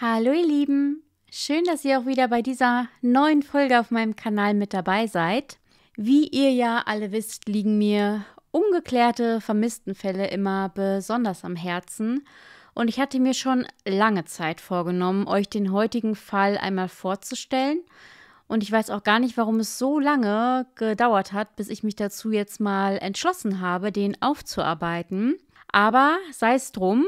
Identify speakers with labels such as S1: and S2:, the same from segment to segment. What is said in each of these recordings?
S1: Hallo ihr Lieben, schön, dass ihr auch wieder bei dieser neuen Folge auf meinem Kanal mit dabei seid. Wie ihr ja alle wisst, liegen mir ungeklärte Vermisstenfälle immer besonders am Herzen und ich hatte mir schon lange Zeit vorgenommen, euch den heutigen Fall einmal vorzustellen. Und ich weiß auch gar nicht, warum es so lange gedauert hat, bis ich mich dazu jetzt mal entschlossen habe, den aufzuarbeiten. Aber sei es drum,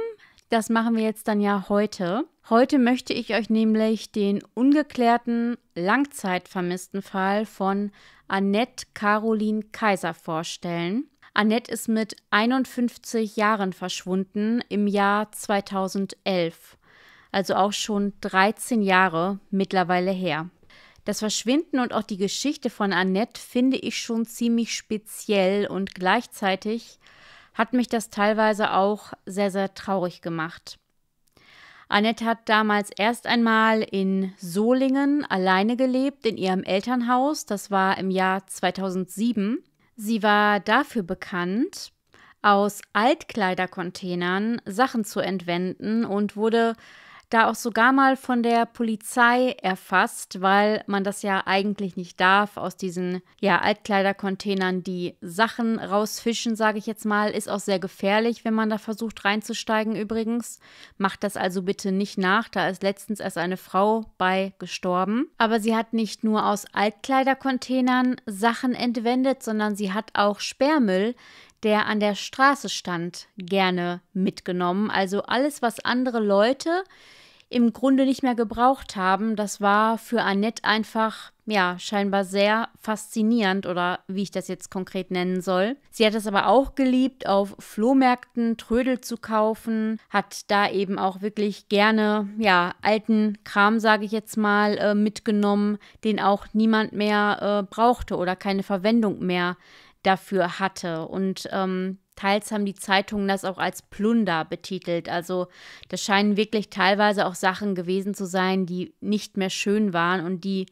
S1: das machen wir jetzt dann ja heute. Heute möchte ich euch nämlich den ungeklärten Langzeitvermissten Fall von Annette Caroline Kaiser vorstellen. Annette ist mit 51 Jahren verschwunden im Jahr 2011, also auch schon 13 Jahre mittlerweile her. Das Verschwinden und auch die Geschichte von Annette finde ich schon ziemlich speziell und gleichzeitig hat mich das teilweise auch sehr, sehr traurig gemacht. Annette hat damals erst einmal in Solingen alleine gelebt, in ihrem Elternhaus. Das war im Jahr 2007. Sie war dafür bekannt, aus Altkleidercontainern Sachen zu entwenden und wurde da auch sogar mal von der Polizei erfasst, weil man das ja eigentlich nicht darf, aus diesen ja, Altkleidercontainern die Sachen rausfischen, sage ich jetzt mal, ist auch sehr gefährlich, wenn man da versucht reinzusteigen übrigens. Macht das also bitte nicht nach, da ist letztens erst eine Frau bei gestorben. Aber sie hat nicht nur aus Altkleidercontainern Sachen entwendet, sondern sie hat auch Sperrmüll der an der Straße stand, gerne mitgenommen. Also alles, was andere Leute im Grunde nicht mehr gebraucht haben, das war für Annette einfach, ja, scheinbar sehr faszinierend oder wie ich das jetzt konkret nennen soll. Sie hat es aber auch geliebt, auf Flohmärkten Trödel zu kaufen, hat da eben auch wirklich gerne, ja, alten Kram, sage ich jetzt mal, äh, mitgenommen, den auch niemand mehr äh, brauchte oder keine Verwendung mehr dafür hatte. Und ähm, teils haben die Zeitungen das auch als Plunder betitelt. Also das scheinen wirklich teilweise auch Sachen gewesen zu sein, die nicht mehr schön waren und die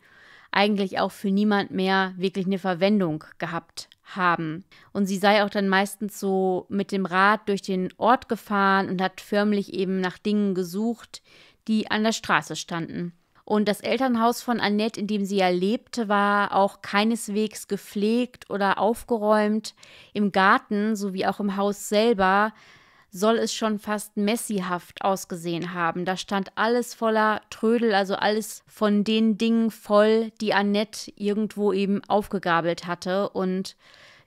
S1: eigentlich auch für niemand mehr wirklich eine Verwendung gehabt haben. Und sie sei auch dann meistens so mit dem Rad durch den Ort gefahren und hat förmlich eben nach Dingen gesucht, die an der Straße standen. Und das Elternhaus von Annette, in dem sie ja lebte, war auch keineswegs gepflegt oder aufgeräumt. Im Garten sowie auch im Haus selber soll es schon fast messihaft ausgesehen haben. Da stand alles voller Trödel, also alles von den Dingen voll, die Annette irgendwo eben aufgegabelt hatte und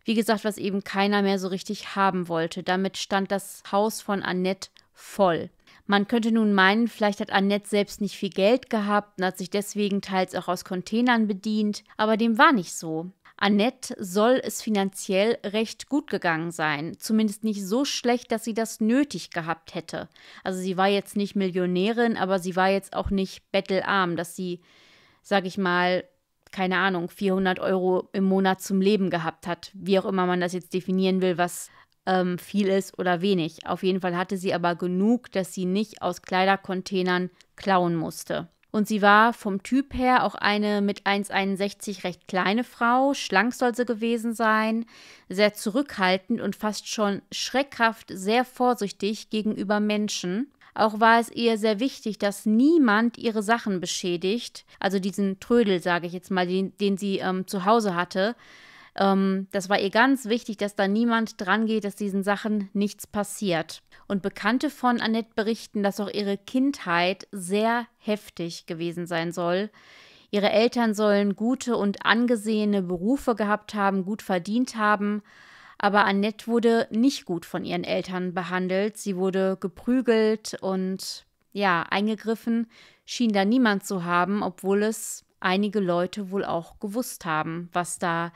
S1: wie gesagt, was eben keiner mehr so richtig haben wollte. Damit stand das Haus von Annette voll. Man könnte nun meinen, vielleicht hat Annette selbst nicht viel Geld gehabt und hat sich deswegen teils auch aus Containern bedient, aber dem war nicht so. Annette soll es finanziell recht gut gegangen sein, zumindest nicht so schlecht, dass sie das nötig gehabt hätte. Also sie war jetzt nicht Millionärin, aber sie war jetzt auch nicht bettelarm, dass sie, sag ich mal, keine Ahnung, 400 Euro im Monat zum Leben gehabt hat, wie auch immer man das jetzt definieren will, was ähm, viel ist oder wenig. Auf jeden Fall hatte sie aber genug, dass sie nicht aus Kleidercontainern klauen musste. Und sie war vom Typ her auch eine mit 1,61 recht kleine Frau. Schlank soll sie gewesen sein, sehr zurückhaltend und fast schon schreckhaft sehr vorsichtig gegenüber Menschen. Auch war es ihr sehr wichtig, dass niemand ihre Sachen beschädigt, also diesen Trödel, sage ich jetzt mal, den, den sie ähm, zu Hause hatte, ähm, das war ihr ganz wichtig, dass da niemand dran geht, dass diesen Sachen nichts passiert. Und Bekannte von Annette berichten, dass auch ihre Kindheit sehr heftig gewesen sein soll. Ihre Eltern sollen gute und angesehene Berufe gehabt haben, gut verdient haben. Aber Annette wurde nicht gut von ihren Eltern behandelt. Sie wurde geprügelt und ja, eingegriffen schien da niemand zu haben, obwohl es einige Leute wohl auch gewusst haben, was da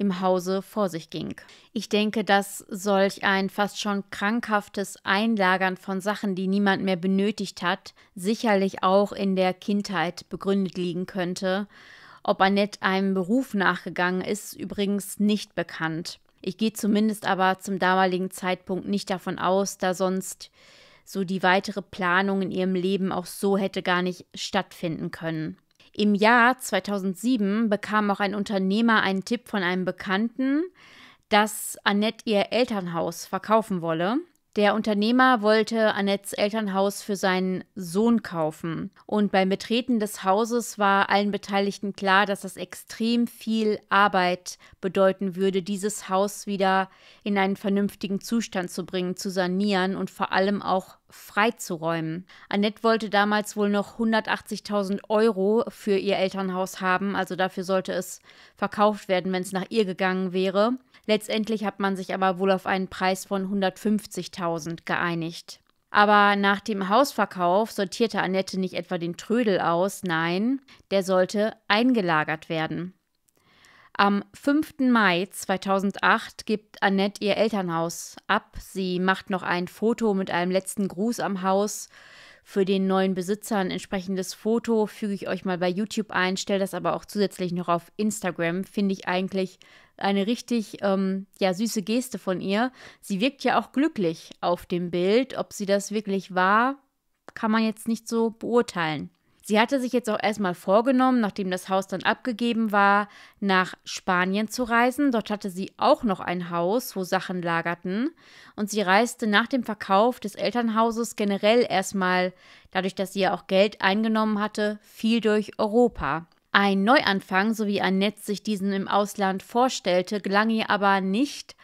S1: im Hause vor sich ging. Ich denke, dass solch ein fast schon krankhaftes Einlagern von Sachen, die niemand mehr benötigt hat, sicherlich auch in der Kindheit begründet liegen könnte. Ob Annette einem Beruf nachgegangen ist, übrigens nicht bekannt. Ich gehe zumindest aber zum damaligen Zeitpunkt nicht davon aus, da sonst so die weitere Planung in ihrem Leben auch so hätte gar nicht stattfinden können. Im Jahr 2007 bekam auch ein Unternehmer einen Tipp von einem Bekannten, dass Annette ihr Elternhaus verkaufen wolle. Der Unternehmer wollte Annettes Elternhaus für seinen Sohn kaufen. Und beim Betreten des Hauses war allen Beteiligten klar, dass das extrem viel Arbeit bedeuten würde, dieses Haus wieder in einen vernünftigen Zustand zu bringen, zu sanieren und vor allem auch freizuräumen. Annette wollte damals wohl noch 180.000 Euro für ihr Elternhaus haben, also dafür sollte es verkauft werden, wenn es nach ihr gegangen wäre. Letztendlich hat man sich aber wohl auf einen Preis von 150.000 geeinigt. Aber nach dem Hausverkauf sortierte Annette nicht etwa den Trödel aus, nein, der sollte eingelagert werden. Am 5. Mai 2008 gibt Annette ihr Elternhaus ab. Sie macht noch ein Foto mit einem letzten Gruß am Haus. Für den neuen Besitzer ein entsprechendes Foto füge ich euch mal bei YouTube ein, stelle das aber auch zusätzlich noch auf Instagram. Finde ich eigentlich eine richtig ähm, ja, süße Geste von ihr. Sie wirkt ja auch glücklich auf dem Bild. Ob sie das wirklich war, kann man jetzt nicht so beurteilen. Sie hatte sich jetzt auch erstmal vorgenommen, nachdem das Haus dann abgegeben war, nach Spanien zu reisen. Dort hatte sie auch noch ein Haus, wo Sachen lagerten. Und sie reiste nach dem Verkauf des Elternhauses generell erstmal, dadurch, dass sie ja auch Geld eingenommen hatte, viel durch Europa. Ein Neuanfang, so wie Annette sich diesen im Ausland vorstellte, gelang ihr aber nicht.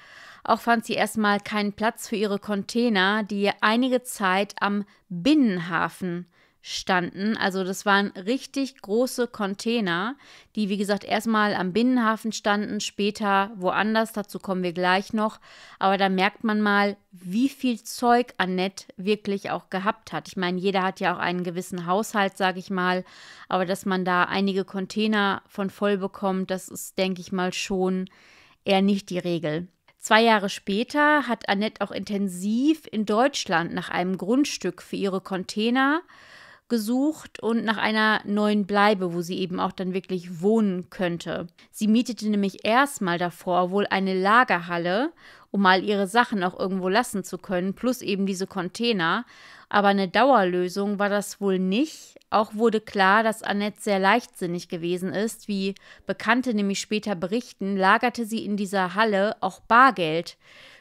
S1: Auch fand sie erstmal keinen Platz für ihre Container, die einige Zeit am Binnenhafen standen. Also das waren richtig große Container, die wie gesagt erstmal am Binnenhafen standen, später woanders, dazu kommen wir gleich noch. Aber da merkt man mal, wie viel Zeug Annette wirklich auch gehabt hat. Ich meine, jeder hat ja auch einen gewissen Haushalt, sage ich mal, aber dass man da einige Container von voll bekommt, das ist, denke ich mal, schon eher nicht die Regel. Zwei Jahre später hat Annette auch intensiv in Deutschland nach einem Grundstück für ihre Container äh, gesucht und nach einer neuen Bleibe, wo sie eben auch dann wirklich wohnen könnte. Sie mietete nämlich erstmal davor wohl eine Lagerhalle, um mal ihre Sachen auch irgendwo lassen zu können, plus eben diese Container. Aber eine Dauerlösung war das wohl nicht. Auch wurde klar, dass Annette sehr leichtsinnig gewesen ist. Wie Bekannte nämlich später berichten, lagerte sie in dieser Halle auch Bargeld.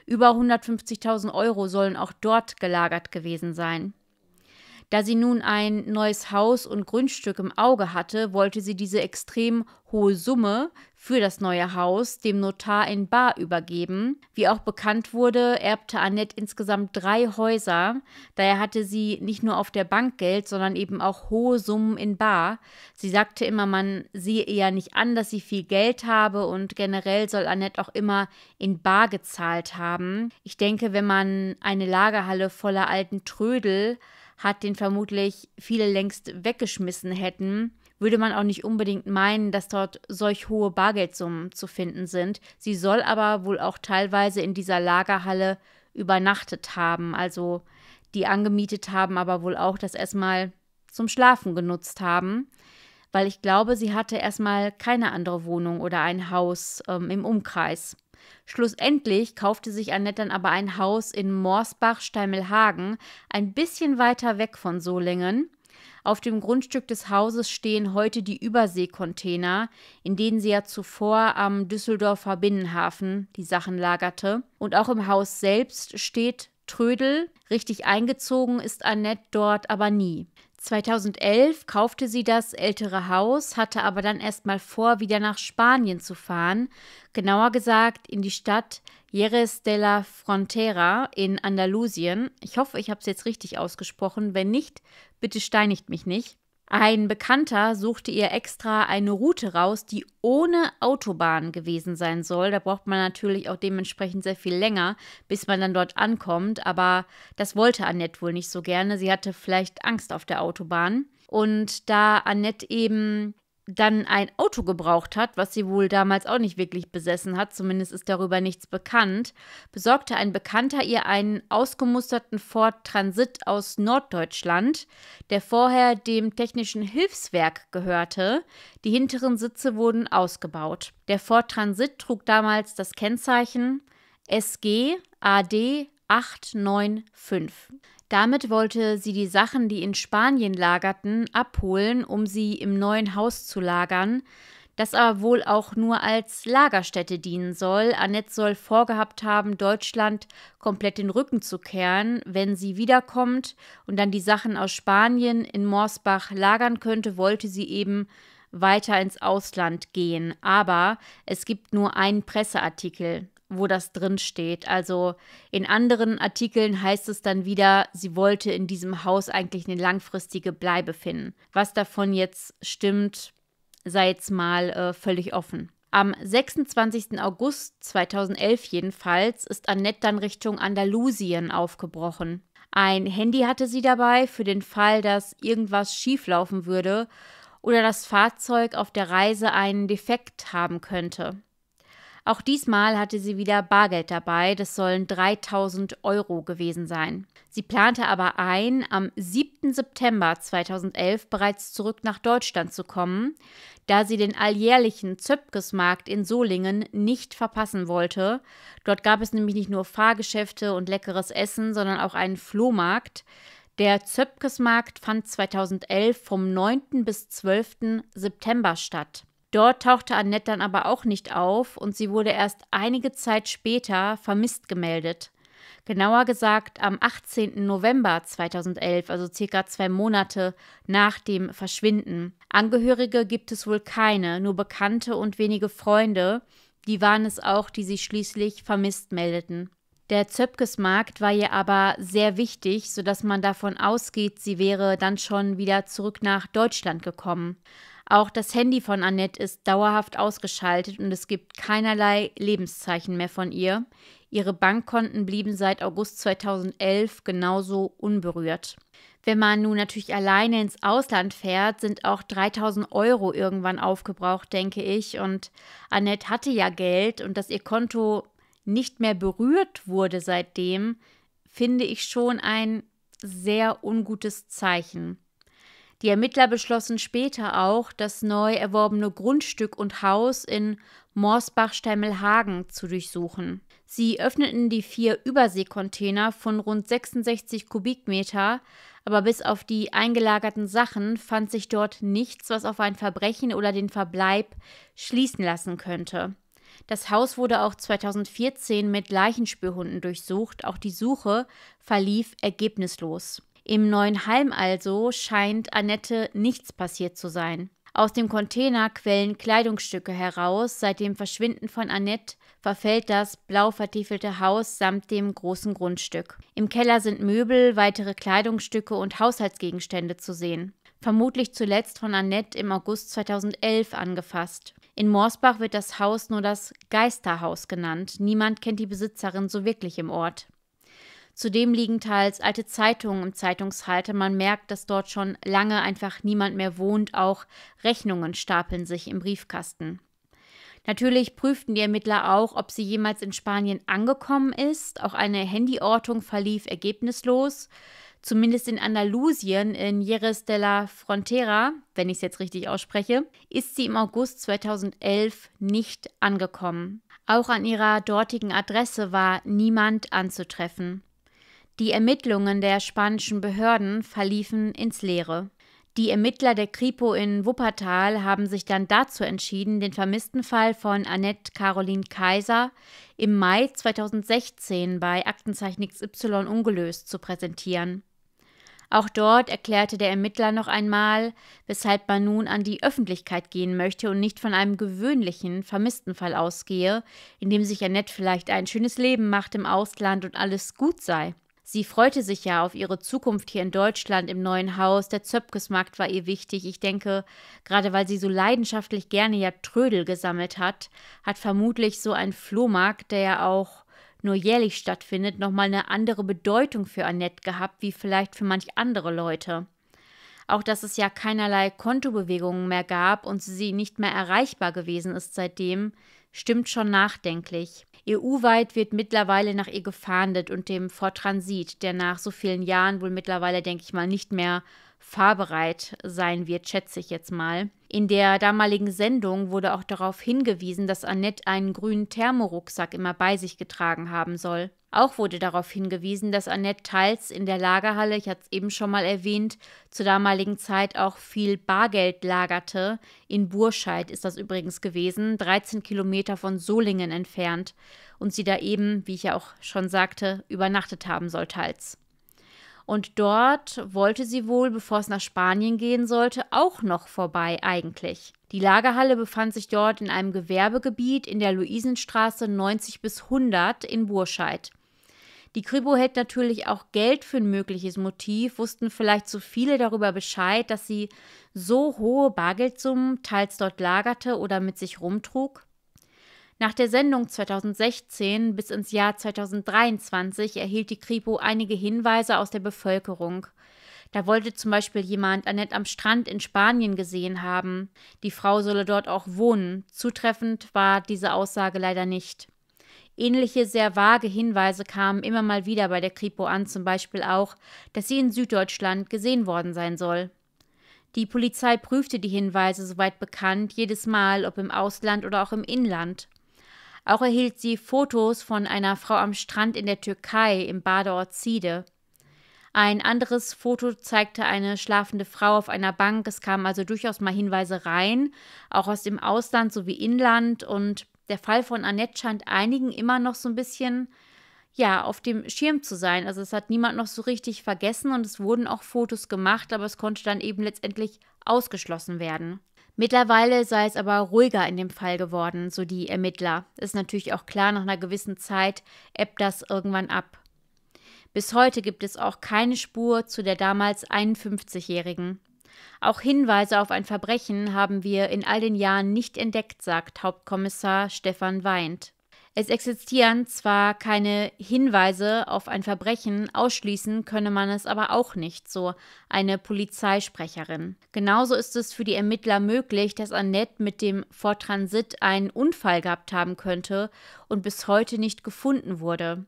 S1: Über 150.000 Euro sollen auch dort gelagert gewesen sein. Da sie nun ein neues Haus und Grundstück im Auge hatte, wollte sie diese extrem hohe Summe für das neue Haus dem Notar in Bar übergeben. Wie auch bekannt wurde, erbte Annette insgesamt drei Häuser. Daher hatte sie nicht nur auf der Bank Geld, sondern eben auch hohe Summen in Bar. Sie sagte immer, man sehe eher nicht an, dass sie viel Geld habe und generell soll Annette auch immer in Bar gezahlt haben. Ich denke, wenn man eine Lagerhalle voller alten Trödel hat, den vermutlich viele längst weggeschmissen hätten, würde man auch nicht unbedingt meinen, dass dort solch hohe Bargeldsummen zu finden sind. Sie soll aber wohl auch teilweise in dieser Lagerhalle übernachtet haben, also die angemietet haben, aber wohl auch das erstmal zum Schlafen genutzt haben, weil ich glaube, sie hatte erstmal keine andere Wohnung oder ein Haus ähm, im Umkreis. Schlussendlich kaufte sich Annette dann aber ein Haus in Morsbach-Steimelhagen, ein bisschen weiter weg von Solingen. Auf dem Grundstück des Hauses stehen heute die Überseekontainer, in denen sie ja zuvor am Düsseldorfer Binnenhafen die Sachen lagerte. Und auch im Haus selbst steht Trödel. Richtig eingezogen ist Annette dort aber nie. 2011 kaufte sie das ältere Haus, hatte aber dann erstmal vor, wieder nach Spanien zu fahren, genauer gesagt in die Stadt Jerez de la Frontera in Andalusien. Ich hoffe, ich habe es jetzt richtig ausgesprochen. Wenn nicht, bitte steinigt mich nicht. Ein Bekannter suchte ihr extra eine Route raus, die ohne Autobahn gewesen sein soll. Da braucht man natürlich auch dementsprechend sehr viel länger, bis man dann dort ankommt. Aber das wollte Annette wohl nicht so gerne. Sie hatte vielleicht Angst auf der Autobahn. Und da Annette eben dann ein Auto gebraucht hat, was sie wohl damals auch nicht wirklich besessen hat, zumindest ist darüber nichts bekannt, besorgte ein Bekannter ihr einen ausgemusterten Ford Transit aus Norddeutschland, der vorher dem technischen Hilfswerk gehörte. Die hinteren Sitze wurden ausgebaut. Der Ford Transit trug damals das Kennzeichen SG AD 895. Damit wollte sie die Sachen, die in Spanien lagerten, abholen, um sie im neuen Haus zu lagern, das aber wohl auch nur als Lagerstätte dienen soll. Annette soll vorgehabt haben, Deutschland komplett den Rücken zu kehren, wenn sie wiederkommt und dann die Sachen aus Spanien in Morsbach lagern könnte, wollte sie eben weiter ins Ausland gehen. Aber es gibt nur einen Presseartikel wo das drin steht. Also in anderen Artikeln heißt es dann wieder, sie wollte in diesem Haus eigentlich eine langfristige Bleibe finden. Was davon jetzt stimmt, sei jetzt mal äh, völlig offen. Am 26. August 2011 jedenfalls ist Annette dann Richtung Andalusien aufgebrochen. Ein Handy hatte sie dabei für den Fall, dass irgendwas schieflaufen würde oder das Fahrzeug auf der Reise einen Defekt haben könnte. Auch diesmal hatte sie wieder Bargeld dabei, das sollen 3000 Euro gewesen sein. Sie plante aber ein, am 7. September 2011 bereits zurück nach Deutschland zu kommen, da sie den alljährlichen Zöpkesmarkt in Solingen nicht verpassen wollte. Dort gab es nämlich nicht nur Fahrgeschäfte und leckeres Essen, sondern auch einen Flohmarkt. Der Zöpkesmarkt fand 2011 vom 9. bis 12. September statt. Dort tauchte Annette dann aber auch nicht auf und sie wurde erst einige Zeit später vermisst gemeldet. Genauer gesagt am 18. November 2011, also circa zwei Monate nach dem Verschwinden. Angehörige gibt es wohl keine, nur Bekannte und wenige Freunde, die waren es auch, die sie schließlich vermisst meldeten. Der Zöpkesmarkt war ihr aber sehr wichtig, sodass man davon ausgeht, sie wäre dann schon wieder zurück nach Deutschland gekommen. Auch das Handy von Annette ist dauerhaft ausgeschaltet und es gibt keinerlei Lebenszeichen mehr von ihr. Ihre Bankkonten blieben seit August 2011 genauso unberührt. Wenn man nun natürlich alleine ins Ausland fährt, sind auch 3000 Euro irgendwann aufgebraucht, denke ich. Und Annette hatte ja Geld und dass ihr Konto nicht mehr berührt wurde seitdem, finde ich schon ein sehr ungutes Zeichen. Die Ermittler beschlossen später auch, das neu erworbene Grundstück und Haus in morsbach steimelhagen zu durchsuchen. Sie öffneten die vier Überseekontainer von rund 66 Kubikmeter, aber bis auf die eingelagerten Sachen fand sich dort nichts, was auf ein Verbrechen oder den Verbleib schließen lassen könnte. Das Haus wurde auch 2014 mit Leichenspürhunden durchsucht, auch die Suche verlief ergebnislos. Im neuen Halm also scheint Annette nichts passiert zu sein. Aus dem Container quellen Kleidungsstücke heraus. Seit dem Verschwinden von Annette verfällt das blau vertiefelte Haus samt dem großen Grundstück. Im Keller sind Möbel, weitere Kleidungsstücke und Haushaltsgegenstände zu sehen. Vermutlich zuletzt von Annette im August 2011 angefasst. In Morsbach wird das Haus nur das Geisterhaus genannt. Niemand kennt die Besitzerin so wirklich im Ort. Zudem liegen teils alte Zeitungen im Zeitungshalter. Man merkt, dass dort schon lange einfach niemand mehr wohnt. Auch Rechnungen stapeln sich im Briefkasten. Natürlich prüften die Ermittler auch, ob sie jemals in Spanien angekommen ist. Auch eine Handyortung verlief ergebnislos. Zumindest in Andalusien, in Jerez de la Frontera, wenn ich es jetzt richtig ausspreche, ist sie im August 2011 nicht angekommen. Auch an ihrer dortigen Adresse war niemand anzutreffen. Die Ermittlungen der spanischen Behörden verliefen ins Leere. Die Ermittler der Kripo in Wuppertal haben sich dann dazu entschieden, den vermissten Fall von Annette Caroline Kaiser im Mai 2016 bei Aktenzeichen XY ungelöst zu präsentieren. Auch dort erklärte der Ermittler noch einmal, weshalb man nun an die Öffentlichkeit gehen möchte und nicht von einem gewöhnlichen Vermisstenfall ausgehe, in dem sich Annette vielleicht ein schönes Leben macht im Ausland und alles gut sei. Sie freute sich ja auf ihre Zukunft hier in Deutschland im neuen Haus. Der Zöpkesmarkt war ihr wichtig. Ich denke, gerade weil sie so leidenschaftlich gerne ja Trödel gesammelt hat, hat vermutlich so ein Flohmarkt, der ja auch nur jährlich stattfindet, nochmal eine andere Bedeutung für Annette gehabt, wie vielleicht für manch andere Leute. Auch dass es ja keinerlei Kontobewegungen mehr gab und sie nicht mehr erreichbar gewesen ist seitdem, stimmt schon nachdenklich. EU-weit wird mittlerweile nach ihr gefahndet und dem Ford der nach so vielen Jahren wohl mittlerweile, denke ich mal, nicht mehr fahrbereit sein wird, schätze ich jetzt mal. In der damaligen Sendung wurde auch darauf hingewiesen, dass Annette einen grünen Thermorucksack immer bei sich getragen haben soll. Auch wurde darauf hingewiesen, dass Annette teils in der Lagerhalle, ich hatte es eben schon mal erwähnt, zur damaligen Zeit auch viel Bargeld lagerte. In Burscheid ist das übrigens gewesen, 13 Kilometer von Solingen entfernt. Und sie da eben, wie ich ja auch schon sagte, übernachtet haben soll teils. Und dort wollte sie wohl, bevor es nach Spanien gehen sollte, auch noch vorbei eigentlich. Die Lagerhalle befand sich dort in einem Gewerbegebiet in der Luisenstraße 90 bis 100 in Burscheid. Die Kripo hält natürlich auch Geld für ein mögliches Motiv, wussten vielleicht so viele darüber Bescheid, dass sie so hohe Bargeldsummen teils dort lagerte oder mit sich rumtrug. Nach der Sendung 2016 bis ins Jahr 2023 erhielt die Kripo einige Hinweise aus der Bevölkerung. Da wollte zum Beispiel jemand Annette am Strand in Spanien gesehen haben. Die Frau solle dort auch wohnen. Zutreffend war diese Aussage leider nicht. Ähnliche sehr vage Hinweise kamen immer mal wieder bei der Kripo an, zum Beispiel auch, dass sie in Süddeutschland gesehen worden sein soll. Die Polizei prüfte die Hinweise, soweit bekannt, jedes Mal, ob im Ausland oder auch im Inland. Auch erhielt sie Fotos von einer Frau am Strand in der Türkei im Badeort Side. Ein anderes Foto zeigte eine schlafende Frau auf einer Bank. Es kamen also durchaus mal Hinweise rein, auch aus dem Ausland sowie Inland. Und der Fall von Annette scheint einigen immer noch so ein bisschen ja, auf dem Schirm zu sein. Also es hat niemand noch so richtig vergessen und es wurden auch Fotos gemacht, aber es konnte dann eben letztendlich ausgeschlossen werden. Mittlerweile sei es aber ruhiger in dem Fall geworden, so die Ermittler. Ist natürlich auch klar, nach einer gewissen Zeit ebbt das irgendwann ab. Bis heute gibt es auch keine Spur zu der damals 51-Jährigen. Auch Hinweise auf ein Verbrechen haben wir in all den Jahren nicht entdeckt, sagt Hauptkommissar Stefan Weint. Es existieren zwar keine Hinweise auf ein Verbrechen, ausschließen könne man es aber auch nicht, so eine Polizeisprecherin. Genauso ist es für die Ermittler möglich, dass Annette mit dem Vortransit einen Unfall gehabt haben könnte und bis heute nicht gefunden wurde.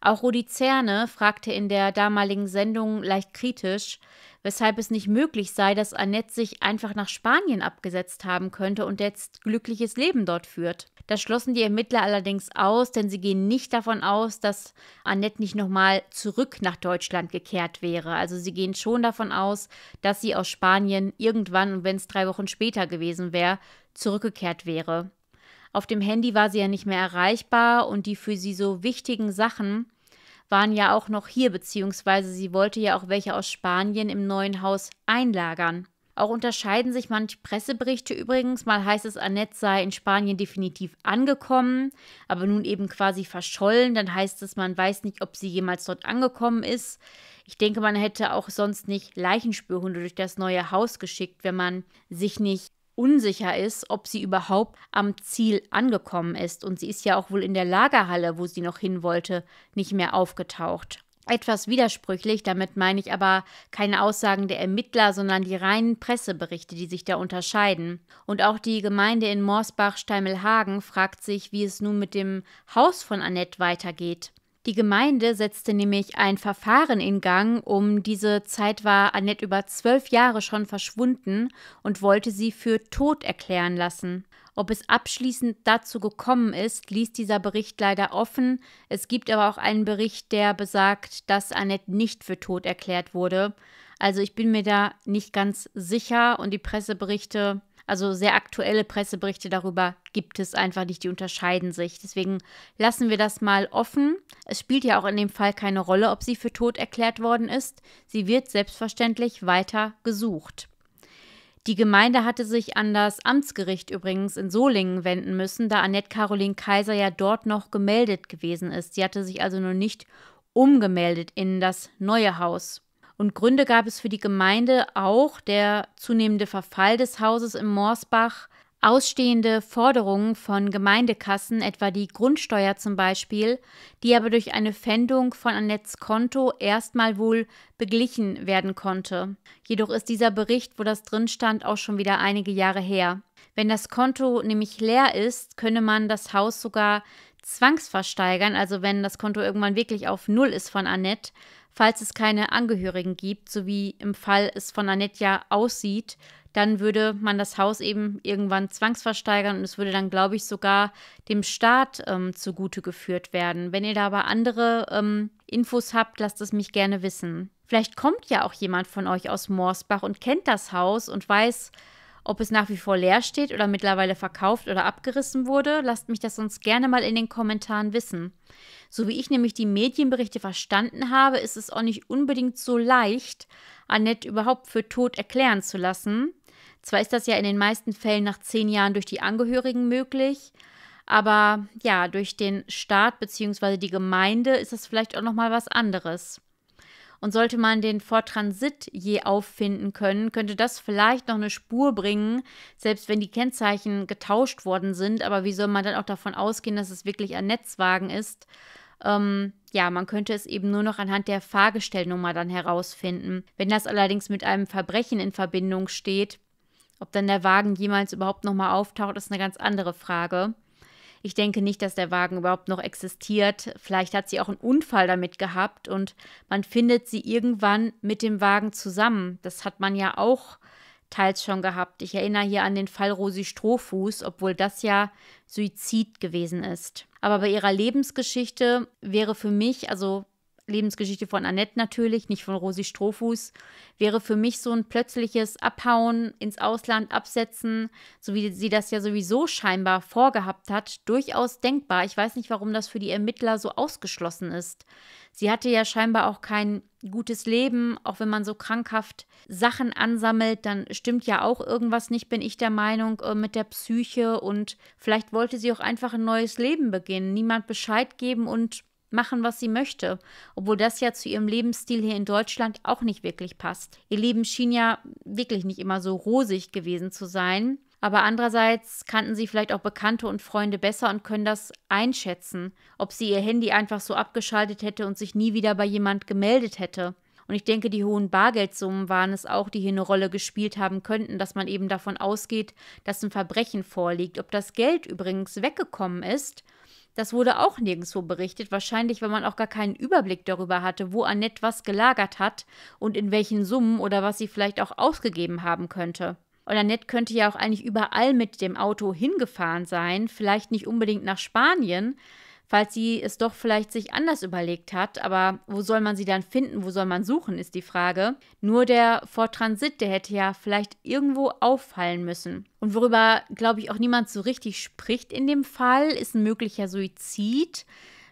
S1: Auch Rudi Zerne fragte in der damaligen Sendung leicht kritisch, weshalb es nicht möglich sei, dass Annette sich einfach nach Spanien abgesetzt haben könnte und jetzt glückliches Leben dort führt. Das schlossen die Ermittler allerdings aus, denn sie gehen nicht davon aus, dass Annette nicht nochmal zurück nach Deutschland gekehrt wäre. Also sie gehen schon davon aus, dass sie aus Spanien irgendwann, wenn es drei Wochen später gewesen wäre, zurückgekehrt wäre. Auf dem Handy war sie ja nicht mehr erreichbar und die für sie so wichtigen Sachen waren ja auch noch hier, beziehungsweise sie wollte ja auch welche aus Spanien im neuen Haus einlagern. Auch unterscheiden sich manche Presseberichte übrigens. Mal heißt es, Annette sei in Spanien definitiv angekommen, aber nun eben quasi verschollen. Dann heißt es, man weiß nicht, ob sie jemals dort angekommen ist. Ich denke, man hätte auch sonst nicht Leichenspürhunde durch das neue Haus geschickt, wenn man sich nicht unsicher ist, ob sie überhaupt am Ziel angekommen ist. Und sie ist ja auch wohl in der Lagerhalle, wo sie noch hin wollte, nicht mehr aufgetaucht. Etwas widersprüchlich, damit meine ich aber keine Aussagen der Ermittler, sondern die reinen Presseberichte, die sich da unterscheiden. Und auch die Gemeinde in Morsbach-Steimelhagen fragt sich, wie es nun mit dem Haus von Annette weitergeht. Die Gemeinde setzte nämlich ein Verfahren in Gang. Um diese Zeit war Annette über zwölf Jahre schon verschwunden und wollte sie für tot erklären lassen. Ob es abschließend dazu gekommen ist, ließ dieser Bericht leider offen. Es gibt aber auch einen Bericht, der besagt, dass Annette nicht für tot erklärt wurde. Also ich bin mir da nicht ganz sicher und die Presseberichte also sehr aktuelle Presseberichte darüber gibt es einfach nicht, die unterscheiden sich. Deswegen lassen wir das mal offen. Es spielt ja auch in dem Fall keine Rolle, ob sie für tot erklärt worden ist. Sie wird selbstverständlich weiter gesucht. Die Gemeinde hatte sich an das Amtsgericht übrigens in Solingen wenden müssen, da Annette Caroline Kaiser ja dort noch gemeldet gewesen ist. Sie hatte sich also noch nicht umgemeldet in das neue Haus. Und Gründe gab es für die Gemeinde auch der zunehmende Verfall des Hauses im Morsbach, ausstehende Forderungen von Gemeindekassen, etwa die Grundsteuer zum Beispiel, die aber durch eine Pfändung von Annettes Konto erstmal wohl beglichen werden konnte. Jedoch ist dieser Bericht, wo das drin stand, auch schon wieder einige Jahre her. Wenn das Konto nämlich leer ist, könne man das Haus sogar zwangsversteigern, also wenn das Konto irgendwann wirklich auf Null ist von Annette, Falls es keine Angehörigen gibt, so wie im Fall es von Annette ja aussieht, dann würde man das Haus eben irgendwann zwangsversteigern und es würde dann, glaube ich, sogar dem Staat ähm, zugute geführt werden. Wenn ihr da aber andere ähm, Infos habt, lasst es mich gerne wissen. Vielleicht kommt ja auch jemand von euch aus Morsbach und kennt das Haus und weiß, ob es nach wie vor leer steht oder mittlerweile verkauft oder abgerissen wurde, lasst mich das sonst gerne mal in den Kommentaren wissen. So wie ich nämlich die Medienberichte verstanden habe, ist es auch nicht unbedingt so leicht, Annette überhaupt für tot erklären zu lassen. Zwar ist das ja in den meisten Fällen nach zehn Jahren durch die Angehörigen möglich, aber ja, durch den Staat bzw. die Gemeinde ist das vielleicht auch nochmal was anderes. Und sollte man den Vortransit je auffinden können, könnte das vielleicht noch eine Spur bringen, selbst wenn die Kennzeichen getauscht worden sind. Aber wie soll man dann auch davon ausgehen, dass es wirklich ein Netzwagen ist? Ähm, ja, man könnte es eben nur noch anhand der Fahrgestellnummer dann herausfinden. Wenn das allerdings mit einem Verbrechen in Verbindung steht, ob dann der Wagen jemals überhaupt nochmal auftaucht, ist eine ganz andere Frage. Ich denke nicht, dass der Wagen überhaupt noch existiert. Vielleicht hat sie auch einen Unfall damit gehabt und man findet sie irgendwann mit dem Wagen zusammen. Das hat man ja auch teils schon gehabt. Ich erinnere hier an den Fall Rosi Strohfuß, obwohl das ja Suizid gewesen ist. Aber bei ihrer Lebensgeschichte wäre für mich, also Lebensgeschichte von Annette natürlich, nicht von Rosi Strohfuß, wäre für mich so ein plötzliches Abhauen, ins Ausland absetzen, so wie sie das ja sowieso scheinbar vorgehabt hat, durchaus denkbar. Ich weiß nicht, warum das für die Ermittler so ausgeschlossen ist. Sie hatte ja scheinbar auch kein gutes Leben, auch wenn man so krankhaft Sachen ansammelt, dann stimmt ja auch irgendwas nicht, bin ich der Meinung, äh, mit der Psyche und vielleicht wollte sie auch einfach ein neues Leben beginnen, niemand Bescheid geben und machen, was sie möchte, obwohl das ja zu ihrem Lebensstil hier in Deutschland auch nicht wirklich passt. Ihr Leben schien ja wirklich nicht immer so rosig gewesen zu sein, aber andererseits kannten sie vielleicht auch Bekannte und Freunde besser und können das einschätzen, ob sie ihr Handy einfach so abgeschaltet hätte und sich nie wieder bei jemand gemeldet hätte. Und ich denke, die hohen Bargeldsummen waren es auch, die hier eine Rolle gespielt haben könnten, dass man eben davon ausgeht, dass ein Verbrechen vorliegt. Ob das Geld übrigens weggekommen ist das wurde auch nirgendwo berichtet, wahrscheinlich, weil man auch gar keinen Überblick darüber hatte, wo Annette was gelagert hat und in welchen Summen oder was sie vielleicht auch ausgegeben haben könnte. Und Annette könnte ja auch eigentlich überall mit dem Auto hingefahren sein, vielleicht nicht unbedingt nach Spanien, falls sie es doch vielleicht sich anders überlegt hat. Aber wo soll man sie dann finden? Wo soll man suchen, ist die Frage. Nur der Vortransit, der hätte ja vielleicht irgendwo auffallen müssen. Und worüber, glaube ich, auch niemand so richtig spricht in dem Fall, ist ein möglicher Suizid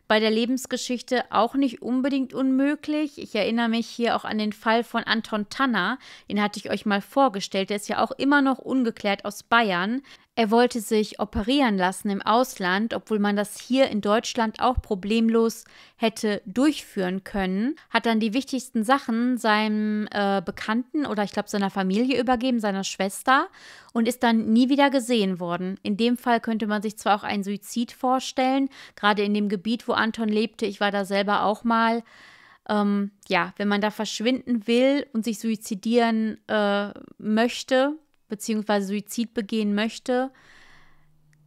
S1: bei der Lebensgeschichte auch nicht unbedingt unmöglich. Ich erinnere mich hier auch an den Fall von Anton Tanner, den hatte ich euch mal vorgestellt, der ist ja auch immer noch ungeklärt aus Bayern. Er wollte sich operieren lassen im Ausland, obwohl man das hier in Deutschland auch problemlos hätte durchführen können, hat dann die wichtigsten Sachen seinem äh, Bekannten oder ich glaube seiner Familie übergeben, seiner Schwester und ist dann nie wieder gesehen worden. In dem Fall könnte man sich zwar auch einen Suizid vorstellen, gerade in dem Gebiet, wo Anton lebte, ich war da selber auch mal. Ähm, ja, wenn man da verschwinden will und sich suizidieren äh, möchte, beziehungsweise Suizid begehen möchte,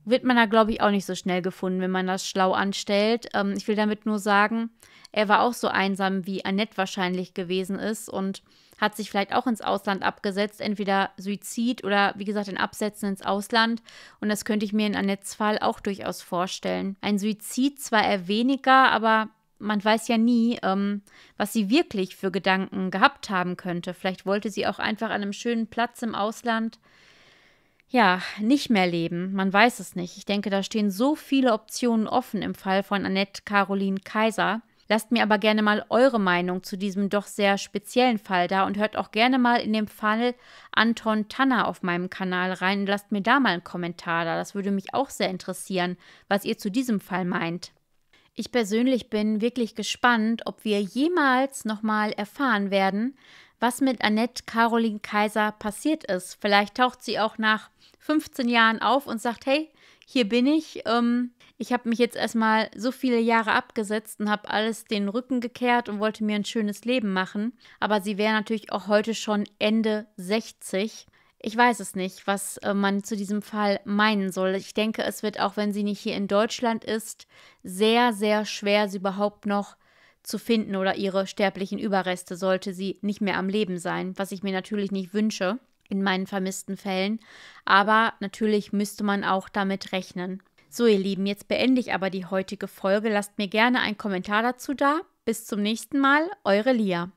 S1: wird man da, glaube ich, auch nicht so schnell gefunden, wenn man das schlau anstellt. Ähm, ich will damit nur sagen, er war auch so einsam, wie Annette wahrscheinlich gewesen ist und hat sich vielleicht auch ins Ausland abgesetzt, entweder Suizid oder wie gesagt in Absätzen ins Ausland. Und das könnte ich mir in Annettes Fall auch durchaus vorstellen. Ein Suizid zwar eher weniger, aber man weiß ja nie, ähm, was sie wirklich für Gedanken gehabt haben könnte. Vielleicht wollte sie auch einfach an einem schönen Platz im Ausland ja, nicht mehr leben. Man weiß es nicht. Ich denke, da stehen so viele Optionen offen im Fall von Annette Caroline Kaiser. Lasst mir aber gerne mal eure Meinung zu diesem doch sehr speziellen Fall da und hört auch gerne mal in dem Fall Anton Tanner auf meinem Kanal rein und lasst mir da mal einen Kommentar da. Das würde mich auch sehr interessieren, was ihr zu diesem Fall meint. Ich persönlich bin wirklich gespannt, ob wir jemals nochmal erfahren werden, was mit Annette Caroline Kaiser passiert ist. Vielleicht taucht sie auch nach 15 Jahren auf und sagt, hey, hier bin ich. Ähm, ich habe mich jetzt erstmal so viele Jahre abgesetzt und habe alles den Rücken gekehrt und wollte mir ein schönes Leben machen. Aber sie wäre natürlich auch heute schon Ende 60. Ich weiß es nicht, was äh, man zu diesem Fall meinen soll. Ich denke, es wird, auch wenn sie nicht hier in Deutschland ist, sehr, sehr schwer, sie überhaupt noch zu finden oder ihre sterblichen Überreste, sollte sie nicht mehr am Leben sein, was ich mir natürlich nicht wünsche in meinen vermissten Fällen. Aber natürlich müsste man auch damit rechnen. So, ihr Lieben, jetzt beende ich aber die heutige Folge. Lasst mir gerne einen Kommentar dazu da. Bis zum nächsten Mal, eure Lia.